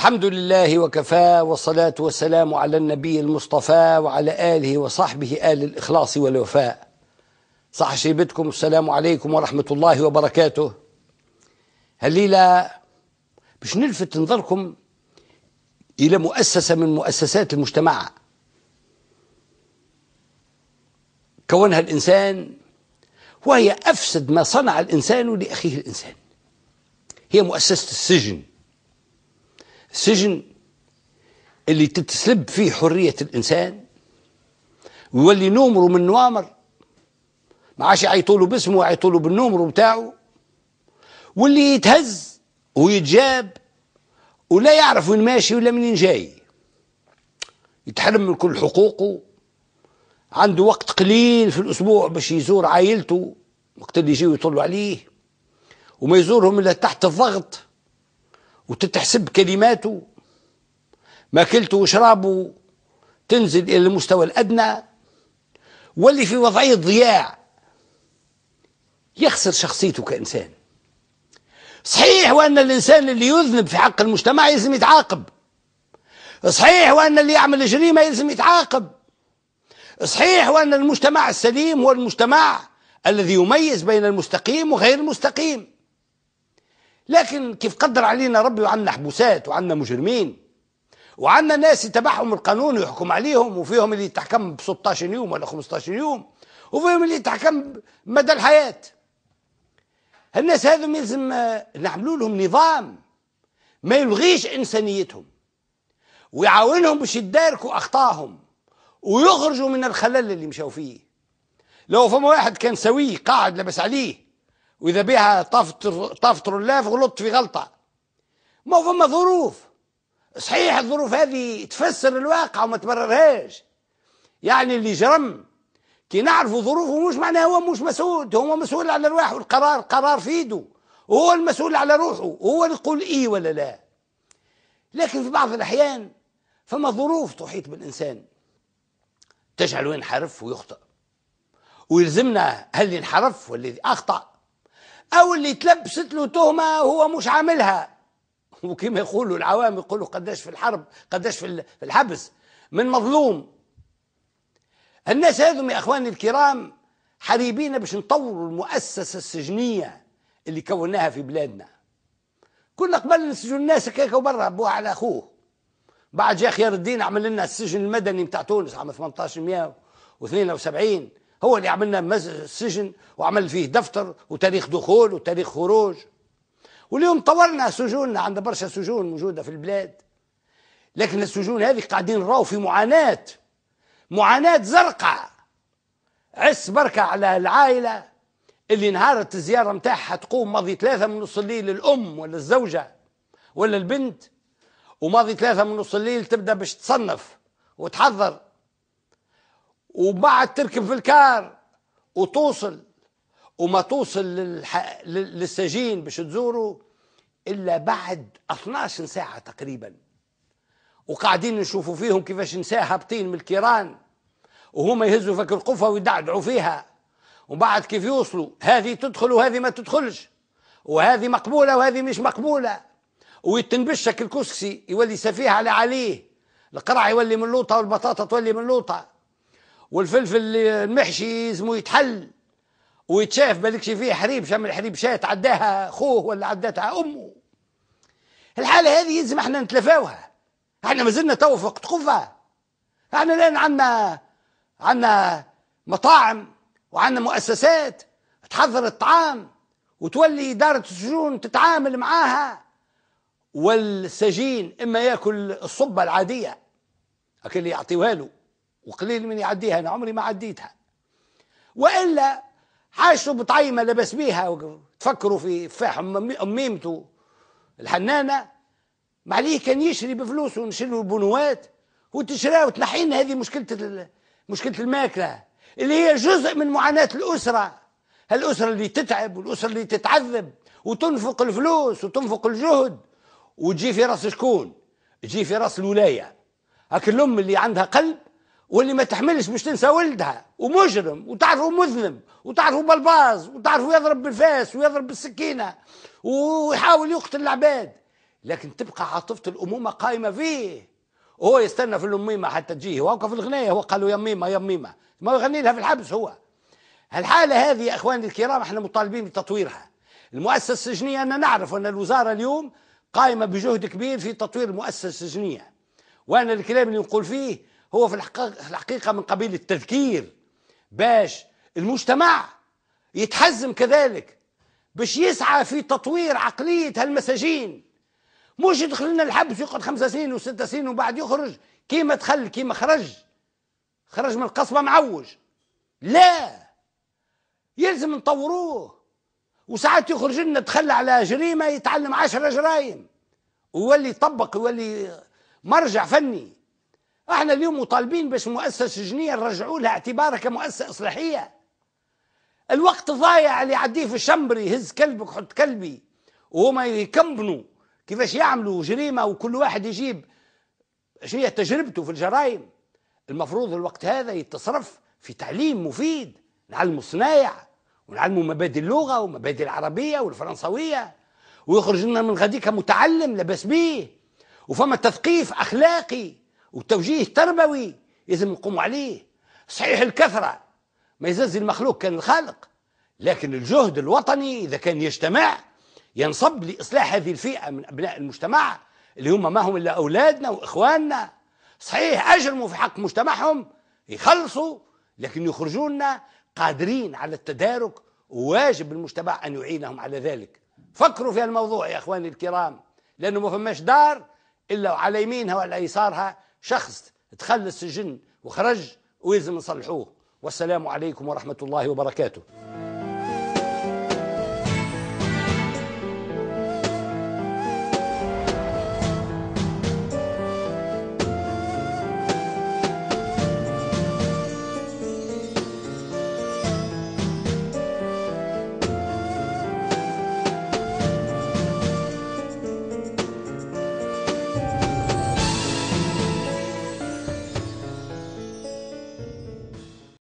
الحمد لله وكفى والصلاة والسلام على النبي المصطفى وعلى آله وصحبه آل الإخلاص والوفاء صح شيبتكم السلام عليكم ورحمة الله وبركاته هليلة باش نلفت نظركم إلى مؤسسة من مؤسسات المجتمع كونها الإنسان وهي أفسد ما صنع الإنسان لأخيه الإنسان هي مؤسسة السجن السجن اللي تتسلب فيه حرية الإنسان ويولي نومره من نوامر ما عادش يعيطوا باسمه ويعيطولو بالنومر بتاعه واللي يتهز ويتجاب ولا يعرف وين ماشي ولا منين جاي يتحرم من كل حقوقه عنده وقت قليل في الأسبوع باش يزور عائلته وقت اللي يجيو يطلوا عليه وما يزورهم إلا تحت الضغط وتتحسب كلماته ماكلته وشرابه تنزل إلى المستوى الأدنى واللي في وضعية ضياع يخسر شخصيته كإنسان صحيح وأن الإنسان اللي يذنب في حق المجتمع يلزم يتعاقب صحيح وأن اللي يعمل جريمة يلزم يتعاقب صحيح وأن المجتمع السليم هو المجتمع الذي يميز بين المستقيم وغير المستقيم لكن كيف قدر علينا ربي وعندنا حبوسات وعندنا مجرمين وعندنا ناس يتبعهم القانون ويحكم عليهم وفيهم اللي يتحكم ب 16 يوم ولا 15 يوم وفيهم اللي يتحكم مدى الحياه الناس هذو لازم آه، نعملوا لهم نظام ما يلغيش انسانيتهم ويعاونهم باش يداركوا اخطائهم ويخرجوا من الخلل اللي مشاو فيه لو فما واحد كان سوي قاعد لبس عليه واذا بها تفطر تفطر الله غلطت في غلطه ما فما ظروف صحيح الظروف هذه تفسر الواقع وما تبررهاش يعني اللي جرم كي نعرفوا ظروفه مش معناه هو مش مسؤول هو مسؤول على رواحه القرار قرار في يده وهو المسؤول على روحه وهو اللي يقول ايه ولا لا لكن في بعض الاحيان فما ظروف تحيط بالانسان تجعله ينحرف ويخطئ ويلزمنا هل ينحرف والذي اخطا او اللي تلبست له تهمه هو مش عاملها وكما يقولوا العوام يقولوا قداش في الحرب قداش في الحبس من مظلوم الناس هذم يا اخواني الكرام حريبين باش نطوروا المؤسسه السجنيه اللي كوناها في بلادنا كنا قبل نسجن الناس هكاك وبرا ابوها على اخوه بعد جاء خيار الدين عمل لنا السجن المدني نتاع تونس عام 1872 هو اللي عملنا سجن وعمل فيه دفتر وتاريخ دخول وتاريخ خروج واليوم طورنا سجوننا عندنا برشا سجون موجودة في البلاد لكن السجون هذه قاعدين راو في معاناة معاناة زرقاء عس بركة على العائلة اللي انهارت الزيارة متاعها تقوم ماضي ثلاثة من نص الليل الأم ولا الزوجة ولا البنت وماضي ثلاثة من نص الليل تبدأ باش تصنف وتحضر وبعد تركب في الكار وتوصل وما توصل للح... للسجين باش تزوره الا بعد 12 ساعه تقريبا وقاعدين نشوفوا فيهم كيفاش نساء هابطين من الكيران وهما يهزوا فك القفه ويدعدعوا فيها وبعد كيف يوصلوا هذه تدخل وهذه ما تدخلش وهذه مقبوله وهذه مش مقبوله ويتنبشك الكسكسي يولي سفيه على عليه القرع يولي من لوطه والبطاطا تولي من لوطه والفلفل المحشي اسمه يتحل ويتشاف شي فيه حريب شام الحريب شات عداها خوه ولا عداتها امه الحاله هذه يلزم احنا نتلافاوها احنا مازلنا تو في قطقوفه احنا الان عندنا عندنا مطاعم وعندنا مؤسسات تحضر الطعام وتولي إدارة السجون تتعامل معاها والسجين إما ياكل الصبة العادية اللي يعطيوها له وقليل من يعديها أنا عمري ما عديتها وإلا عاشوا بطعيمة لبس بيها تفكروا في فاح أميمته الحنانة معليه كان يشري بفلوسه نشيلوا البنوات وتشرى وتنحينا هذه مشكلة مشكلة الماكلة اللي هي جزء من معاناة الأسرة الأسرة اللي تتعب والأسرة اللي تتعذب وتنفق الفلوس وتنفق الجهد وتجي في راس شكون؟ تجي في راس الولاية هاك الأم اللي عندها قلب واللي ما تحملش مش تنسى ولدها ومجرم وتعرفه مذنب وتعرفه بلباز وتعرفه يضرب بالفاس ويضرب بالسكينه ويحاول يقتل العباد لكن تبقى عاطفه الامومه قائمه فيه وهو يستنى في الاميمه حتى تجيه وهو في الغنايه هو قالوا يميمه يميمه ما يغني لها في الحبس هو الحاله هذه يا اخواني الكرام احنا مطالبين بتطويرها المؤسسه السجنيه انا نعرف ان الوزاره اليوم قائمه بجهد كبير في تطوير المؤسسه السجنيه وانا الكلام اللي نقول فيه هو في الحقيقة من قبيل التذكير باش المجتمع يتحزم كذلك باش يسعى في تطوير عقلية هالمساجين مش يدخل لنا الحبس يقعد خمسة سنين وستة سنين وبعد يخرج كيما دخل كيما خرج خرج من القصبة معوج لا يلزم نطوروه وساعات يخرج لنا دخل على جريمة يتعلم عشرة جرائم ويولي يطبق ويولي مرجع فني احنا اليوم مطالبين باش مؤسسه سجنيه نرجعوا لها اعتبارها كمؤسسه اصلاحيه الوقت الضايع اللي يعديه في الشمبري يهز كلبك حط كلبي وهما يكمبنوا كيفاش يعملوا جريمه وكل واحد يجيب شنو هي تجربته في الجرائم المفروض الوقت هذا يتصرف في تعليم مفيد نعلموا الصنايع ونعلموا مبادئ اللغه ومبادئ العربيه والفرنسويه ويخرج لنا من غاديك متعلم لاباس بيه وفما تثقيف اخلاقي وتوجيه تربوي لازم نقوم عليه صحيح الكثرة ما يزز المخلوق كان الخالق لكن الجهد الوطني إذا كان يجتمع ينصب لإصلاح هذه الفئة من أبناء المجتمع اللي هم ما هم إلا أولادنا وإخواننا صحيح أجرموا في حق مجتمعهم يخلصوا لكن يخرجونا قادرين على التدارك وواجب المجتمع أن يعينهم على ذلك فكروا في الموضوع يا إخواني الكرام لأنه ما فماش دار إلا وعلى يمينها وعلى يسارها شخص دخل السجن وخرج ويزم نصلحوه والسلام عليكم ورحمة الله وبركاته